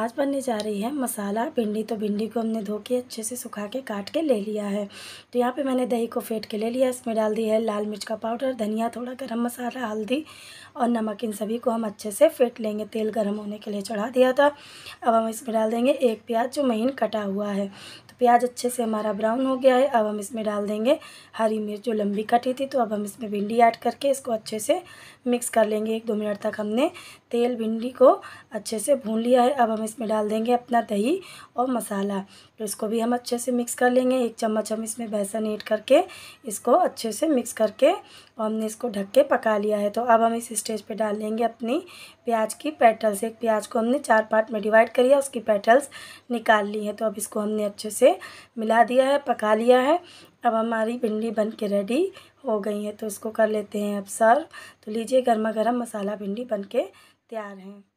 आज बनने जा रही है मसाला भिंडी तो भिंडी को हमने धो के अच्छे से सुखा के काट के ले लिया है तो यहाँ पे मैंने दही को फेंट के ले लिया इसमें डाल दी है लाल मिर्च का पाउडर धनिया थोड़ा गरम मसाला हल्दी और नमक इन सभी को हम अच्छे से फेंट लेंगे तेल गर्म होने के लिए चढ़ा दिया था अब हम इसमें डाल देंगे एक प्याज जो महीन कटा हुआ है तो प्याज अच्छे से हमारा ब्राउन हो गया है अब हम इसमें डाल देंगे हरी मिर्च जो लंबी कटी थी तो अब हम इसमें भिंडी ऐड करके इसको अच्छे से मिक्स कर लेंगे एक दो मिनट तक हमने तेल भिंडी को अच्छे से भून लिया है अब हम हम इसमें डाल देंगे अपना दही और मसाला तो इसको भी हम अच्छे से मिक्स कर लेंगे एक चम्मच हम इसमें बेसन ऐड करके इसको अच्छे से मिक्स करके और हमने इसको ढक के पका लिया है तो अब हम इस स्टेज पे डाल लेंगे अपनी प्याज की पेटल्स एक प्याज को हमने चार पार्ट में डिवाइड करी उसकी पेटल्स निकाल ली है तो अब इसको हमने अच्छे से मिला दिया है पका लिया है अब हमारी भिंडी बन के रेडी हो गई है तो इसको कर लेते हैं अब सर्व तो लीजिए गर्मा गर्म मसाला भिंडी बन के तैयार है